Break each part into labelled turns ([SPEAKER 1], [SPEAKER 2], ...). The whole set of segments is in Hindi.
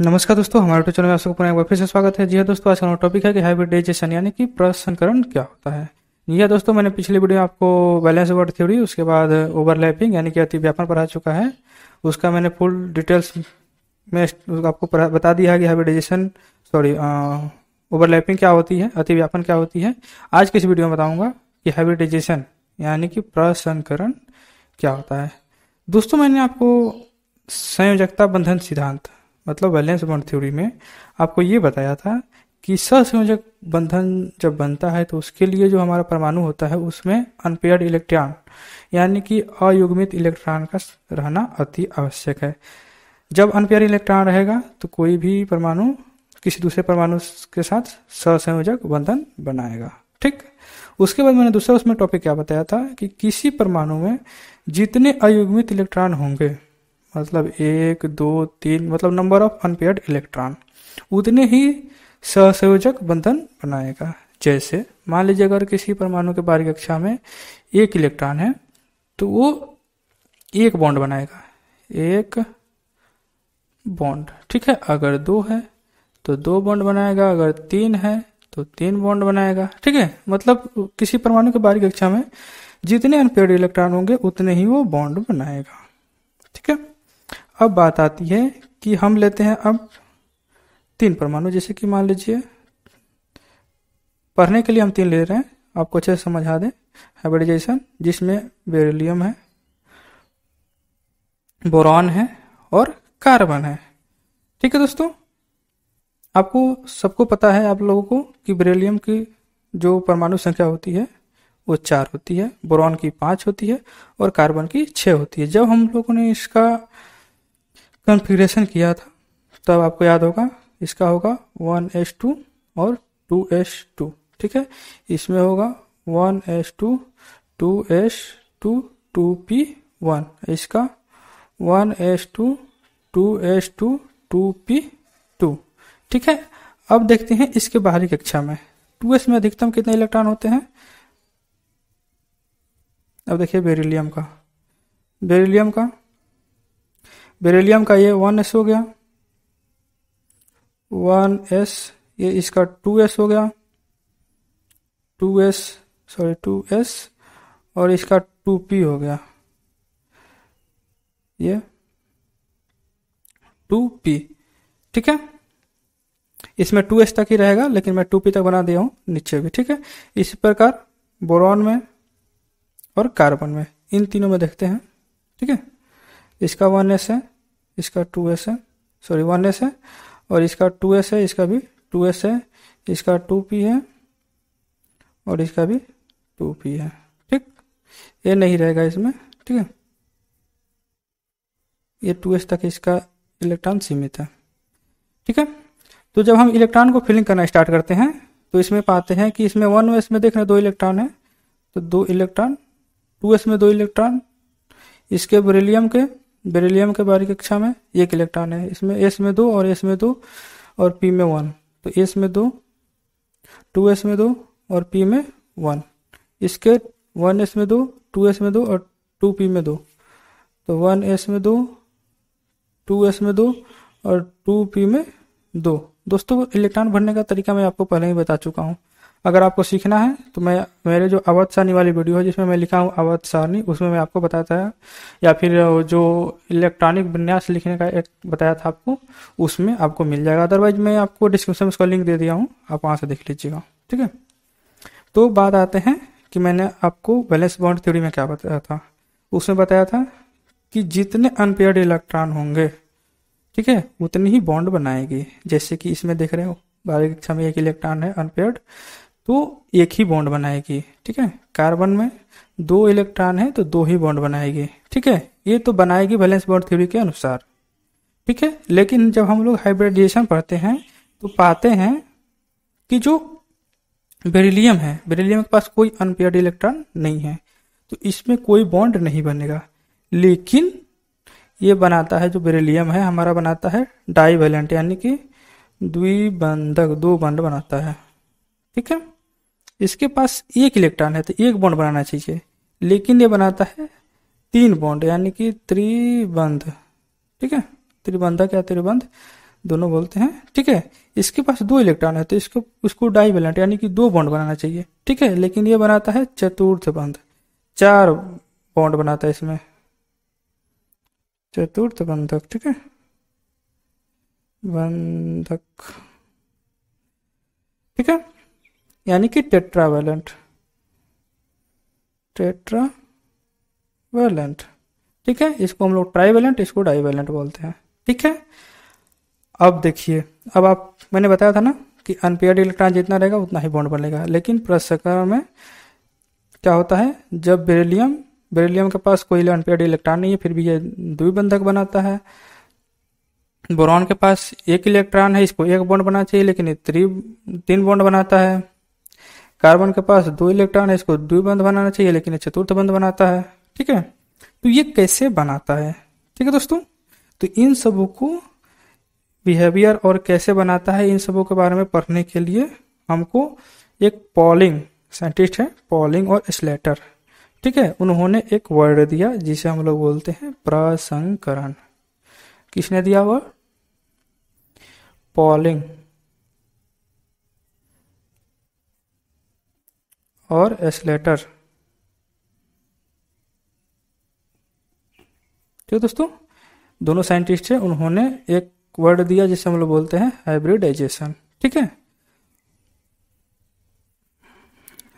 [SPEAKER 1] नमस्कार दोस्तों हमारे यूट्यूब चैनल में आपको पुनः एक बार फिर से स्वागत है जी हाँ दोस्तों आज का टॉपिक है कि हाइब्रिडाइजेशन यानी कि प्रसंकरण क्या होता है जी हाँ दोस्तों मैंने पिछली वीडियो में आपको बैलेंस वर्ड थ्योरी उसके बाद ओवरलैपिंग यानी कि अतिव्यापन पढ़ा चुका है उसका मैंने फुल डिटेल्स में आपको बता दिया है कि हाइब्रिडाइजेशन सॉरी ओवरलैपिंग क्या होती है अतिव्यापन क्या होती है आज की इस वीडियो में बताऊँगा कि हाइब्रिडाइजेशन यानी कि प्रसंकरण क्या होता है दोस्तों मैंने आपको संयोजकता बंधन सिद्धांत मतलब वैलेंस बॉन्ड थ्योरी में आपको ये बताया था कि ससंयोजक बंधन जब बनता है तो उसके लिए जो हमारा परमाणु होता है उसमें अनपेयर्ड इलेक्ट्रॉन यानी कि अयुग्मित इलेक्ट्रॉन का रहना अति आवश्यक है जब अनपेयर इलेक्ट्रॉन रहेगा तो कोई भी परमाणु किसी दूसरे परमाणु के साथ ससंयोजक बंधन बनाएगा ठीक उसके बाद मैंने दूसरा उसमें टॉपिक क्या बताया था कि किसी परमाणु में जितने अयुग्मित इलेक्ट्रॉन होंगे मतलब एक दो तीन मतलब नंबर ऑफ अनपेयर्ड इलेक्ट्रॉन उतने ही सहसंयोजक बंधन बनाएगा जैसे मान लीजिए अगर किसी परमाणु के बारी कक्षा में एक इलेक्ट्रॉन है तो वो एक बॉन्ड बनाएगा एक बॉन्ड ठीक है अगर दो है तो दो बॉन्ड बनाएगा अगर तीन है तो तीन बॉन्ड बनाएगा ठीक है मतलब किसी परमाणु के बारी कक्षा में जितने अनपेड इलेक्ट्रॉन होंगे उतने ही वो बॉन्ड बनाएगा ठीक है अब बात आती है कि हम लेते हैं अब तीन परमाणु जैसे कि मान लीजिए पढ़ने के लिए हम तीन ले रहे हैं आपको अच्छे से समझा दें हाइब्रिडाइजेशन जिसमें बेरिलियम है बोरॉन है और कार्बन है ठीक है दोस्तों आपको सबको पता है आप लोगों को कि बेरिलियम की जो परमाणु संख्या होती है वो चार होती है बोरॉन की पांच होती है और कार्बन की छह होती है जब हम लोगों ने इसका कॉन्फ़िगरेशन किया था तब आपको याद होगा इसका होगा वन एस टू और टू एस टू ठीक है इसमें होगा one S two two S two two P one इसका one S two two S two two P two ठीक है अब देखते हैं इसके बाहरी कक्षा में टू एस में अधिकतम कितने इलेक्ट्रॉन होते हैं अब देखिए बेरिलियम का बेरिलियम का बेरेलियम का ये वन एस हो गया वन एस ये इसका टू एस हो गया two S sorry two S और इसका टू पी हो गया ये टू पी ठीक है इसमें टू एस तक ही रहेगा लेकिन मैं टू पी तक बना दिया हूँ नीचे भी ठीक है इसी प्रकार बोरॉन में और कार्बन में इन तीनों में देखते हैं ठीक है इसका वन एस है इसका टू एस है सॉरी वन एस है और इसका टू एस है इसका भी टू एस है इसका टू पी है और इसका भी टू पी है ठीक ये नहीं रहेगा इसमें ठीक है ये टू एस तक इसका इलेक्ट्रॉन सीमित है ठीक है तो जब हम इलेक्ट्रॉन को फिलिंग करना स्टार्ट करते हैं तो इसमें पाते हैं कि इसमें वन एस में देख रहे दो इलेक्ट्रॉन है तो दो इलेक्ट्रॉन टू एस में दो इलेक्ट्रॉन इसके ब्रिलियम के बेरिलियम के बारी कक्षा में एक इलेक्ट्रॉन है इसमें एस में दो और एस में दो और पी में वन तो एस में दो टू एस में दो और पी में वन इसके वन एस में दो टू एस में दो और टू पी में दो तो वन एस में दो टू एस में दो और टू पी में दो दोस्तों इलेक्ट्रॉन भरने का तरीका मैं आपको पहले ही बता चुका हूँ अगर आपको सीखना है तो मैं मेरे जो अवध सारणी वाली वीडियो है जिसमें मैं लिखा हूँ अवध सारणी उसमें मैं आपको बताता है या फिर जो इलेक्ट्रॉनिक विन्यास लिखने का एक बताया था आपको उसमें आपको मिल जाएगा अदरवाइज मैं आपको डिस्क्रिप्शन में उसका लिंक दे दिया हूँ आप वहाँ से देख लीजिएगा ठीक है तो बात आते हैं कि मैंने आपको बैलेंस बाउंड थ्योरी में क्या बताया था उसमें बताया था कि जितने अनपेयर्ड इलेक्ट्रॉन होंगे ठीक है उतनी ही बॉन्ड बनाएगी जैसे कि इसमें देख रहे हो बारह कक्षा में एक इलेक्ट्रॉन है अनपेयर्ड तो एक ही बॉन्ड बनाएगी ठीक है कार्बन में दो इलेक्ट्रॉन है तो दो ही बॉन्ड बनाएगी ठीक है ये तो बनाएगी बैलेंस बॉन्ड थ्योरी के अनुसार ठीक है लेकिन जब हम लोग हाइब्रिडाइजेशन पढ़ते हैं तो पाते हैं कि जो बेरिलियम है बेरिलियम के पास कोई अनपेयर्ड इलेक्ट्रॉन नहीं है तो इसमें कोई बॉन्ड नहीं बनेगा लेकिन ये बनाता है जो बेरिलियम है हमारा बनाता है डाई वैलेंट यानी कि द्विबंधक दो बंड बनाता है ठीक है इसके पास एक इलेक्ट्रॉन है तो एक बॉन्ड बनाना चाहिए लेकिन ये बनाता है तीन बॉन्ड यानी कि त्रिबंध ठीक है त्रिबंधक या त्रिबंध दोनों बोलते हैं ठीक है इसके पास दो इलेक्ट्रॉन है तो इसको उसको डाई वैलेंट यानी कि दो बॉन्ड बनाना चाहिए ठीक है लेकिन ये बनाता है चतुर्थ बंध चार बॉन्ड बनाता है इसमें चतुर्थ बंधक ठीक है बंधक ठीक है यानी कि टेट्रावेलेंट टेट्रावेलेंट ठीक है इसको हम लोग वैलेंट इसको वैलेंट बोलते हैं ठीक है अब देखिए अब आप मैंने बताया था ना कि अनपेयर्ड इलेक्ट्रॉन जितना रहेगा उतना ही बॉन्ड बनेगा लेकिन प्रसकरण में क्या होता है जब बेरिलियम बेरिलियम के पास कोई अनपेयर्ड इलेक्ट्रॉन नहीं है फिर भी ये द्विबंधक बनाता है बोरॉन के पास एक इलेक्ट्रॉन है इसको एक बॉन्ड बनाना चाहिए लेकिन ये तीन बॉन्ड बनाता है कार्बन के पास दो इलेक्ट्रॉन है इसको द्विबंध बनाना चाहिए लेकिन ये चतुर्थ बंध बनाता है ठीक है तो ये कैसे बनाता है ठीक है दोस्तों तो इन सबों को बिहेवियर और कैसे बनाता है इन सबों के बारे में पढ़ने के लिए हमको एक पॉलिंग साइंटिस्ट है पॉलिंग और स्लेटर ठीक है उन्होंने एक वर्ड दिया जिसे हम लोग बोलते हैं प्रसंकरण किसने दिया वर्ड पॉलिंग और एसलेटर ठीक है दोस्तों दोनों साइंटिस्ट हैं उन्होंने एक वर्ड दिया जिसे हम लोग बोलते हैं हाइब्रिडाइजेशन ठीक है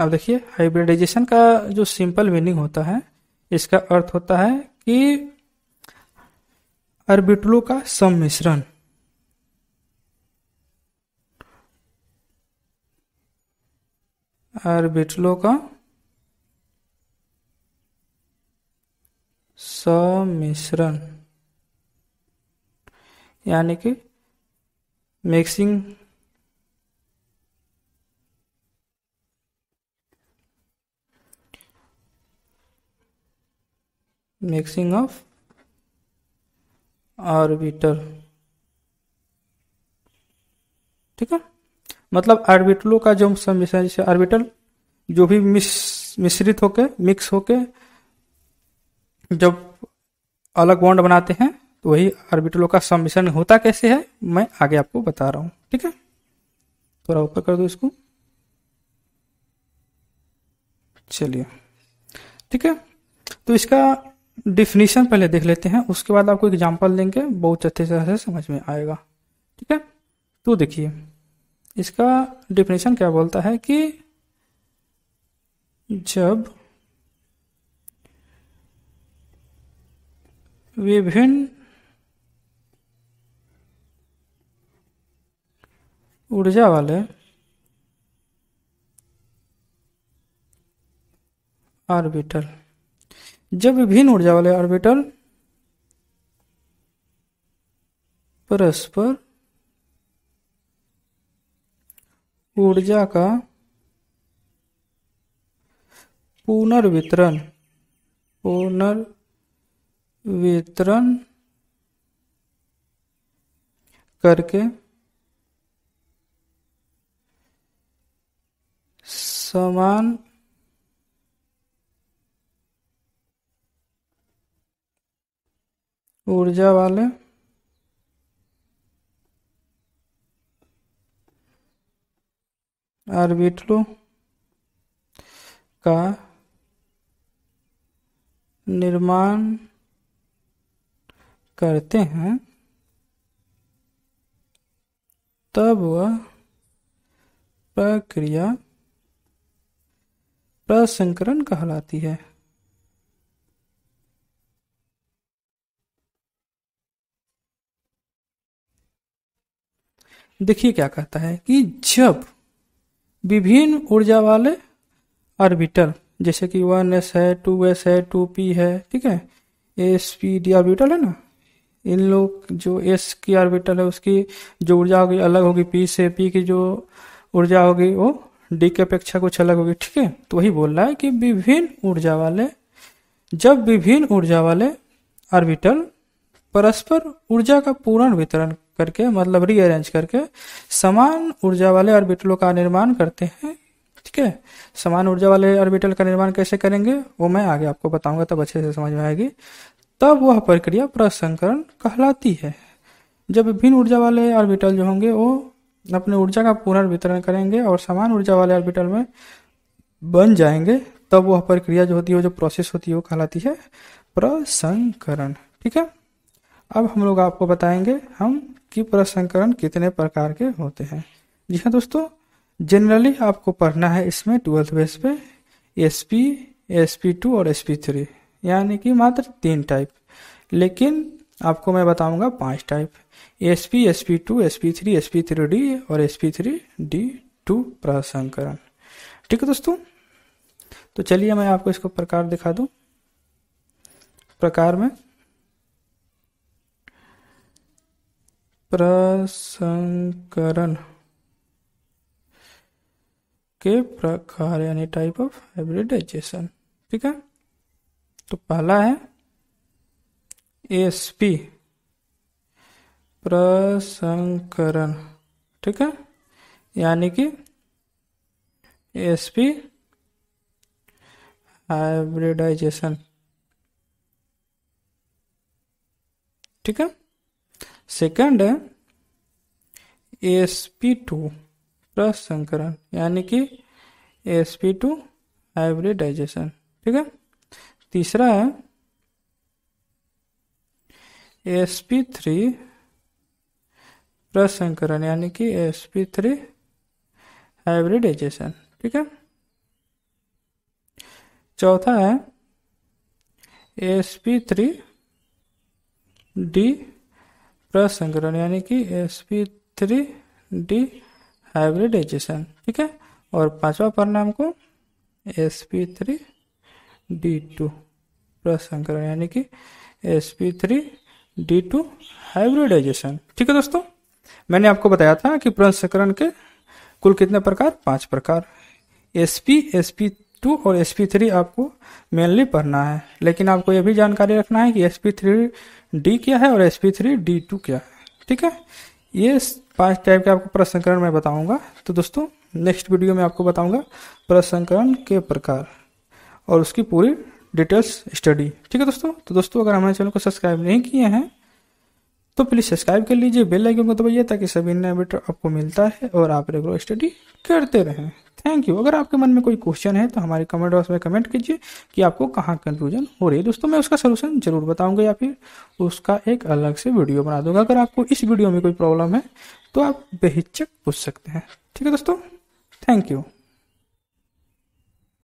[SPEAKER 1] अब देखिए हाइब्रिडाइजेशन का जो सिंपल मीनिंग होता है इसका अर्थ होता है कि अर्बिटलों का सम्मिश्रण और बिटलो का समिश्रण यानी कि मिक्सिंग मिक्सिंग ऑफ ऑर्बिटर ठीक है मतलब आर्बिटलों का जो समीकरण जैसे आर्बिटल जो भी मिश्रित होके मिक्स होके जब अलग बॉन्ड बनाते हैं तो वही आर्बिटलों का समीकरण होता कैसे है मैं आगे आपको बता रहा हूँ ठीक है थोड़ा ऊपर कर दो इसको चलिए ठीक है तो इसका डिफिनीशन पहले देख लेते हैं उसके बाद आपको एग्जाम्पल देंगे बहुत अच्छे तरह से समझ में आएगा ठीक है तो देखिए इसका डिफिनेशन क्या बोलता है कि जब विभिन्न ऊर्जा वाले ऑर्बिटल जब विभिन्न ऊर्जा वाले ऑर्बिटल परस्पर ऊर्जा का पुनर्वितरण पुनर्वितरण करके समान ऊर्जा वाले ऑर्बिटलों का निर्माण करते हैं तब वह प्रक्रिया प्रसंकरण कहलाती है देखिए क्या कहता है कि जब विभिन्न ऊर्जा वाले ऑर्बिटल जैसे कि वन एस है टू एस है टू पी है ठीक है एस पी डी ऑर्बिटल है ना इन लोग जो एस की ऑर्बिटल है उसकी जो ऊर्जा होगी अलग होगी पी से पी की जो ऊर्जा होगी वो डी के अपेक्षा कुछ अलग होगी ठीक है तो वही बोल रहा है कि विभिन्न ऊर्जा वाले जब विभिन्न ऊर्जा वाले ऑर्बिटल परस्पर ऊर्जा का पूर्ण वितरण करके मतलब रीअरेंज करके समान ऊर्जा वाले ऑर्बिटलों का निर्माण करते हैं ठीक है समान ऊर्जा वाले ऑर्बिटल का निर्माण कैसे करेंगे वो मैं आगे आपको बताऊंगा तब अच्छे से समझ में आएगी तब वह प्रक्रिया प्रसंकरण कहलाती है जब भिन्न ऊर्जा वाले ऑर्बिटल जो होंगे वो अपने ऊर्जा का पुनर्वितरण करेंगे और समान ऊर्जा वाले ऑर्बिटल में बन जाएंगे तब वह प्रक्रिया जो होती है जो प्रोसेस होती है वो कहलाती है प्रसंकरण ठीक है अब हम लोग आपको बताएंगे हम कि प्रसंकरण कितने प्रकार के होते हैं जी हाँ दोस्तों जनरली आपको पढ़ना है इसमें ट्वेल्थ बेस पे s p s p two और एस पी थ्री यानी कि मात्र तीन टाइप लेकिन आपको मैं बताऊंगा पांच type s p s p two s p three s p three d और s p three d two प्रसंकरण ठीक है दोस्तों तो चलिए मैं आपको इसको प्रकार दिखा दूं प्रकार में प्रसंकरण के प्रकार यानी टाइप ऑफ हाइब्रिडाइजेशन ठीक है तो पहला है एसपी प्रसंकरण ठीक है यानी कि एसपी हाइब्रिडाइजेशन ठीक है सेकंड है एस पी टू प्रसंकरण यानी कि एस पी टू हाइब्रिडाइजेशन ठीक है तीसरा है एस पी थ्री प्रसंकरण यानी कि एस पी थ्री हाइब्रिडाइजेशन ठीक है चौथा है एस पी थ्री डी प्रसंकरण यानी कि s p three d hybridization ठीक है और पांचवा परिणाम को s p three d two प्रसंकरण यानी कि s p three d two hybridization ठीक है दोस्तों मैंने आपको बताया था कि प्रसंकरण के कुल कितने प्रकार पांच प्रकार s p s p two और एस पी थ्री आपको मेनली पढ़ना है लेकिन आपको यह भी जानकारी रखना है कि एस पी थ्री डी क्या है और s p three d two क्या है ठीक है ये पांच टाइप के आपको प्रसंकरण मैं बताऊंगा तो दोस्तों नेक्स्ट वीडियो में आपको बताऊंगा प्रसंकरण के प्रकार और उसकी पूरी डिटेल्स स्टडी ठीक है दोस्तों तो दोस्तों अगर हमारे चैनल को सब्सक्राइब नहीं किए हैं तो प्लीज़ सब्सक्राइब कर लीजिए बेल आइकन को दबाइए ताकि सभी नए वीडियो आपको मिलता है और आप रेगुलर स्टडी करते रहें थैंक यू अगर आपके मन में कोई क्वेश्चन है तो हमारे कमेंट बॉक्स में कमेंट कीजिए कि आपको कहाँ कन्फ्यूजन हो रही है दोस्तों मैं उसका सोल्यूशन जरूर बताऊंगा या फिर उसका एक अलग से वीडियो बना दूंगा अगर आपको इस वीडियो में कोई प्रॉब्लम है तो आप बेहिचक पूछ सकते हैं ठीक है दोस्तों थैंक यू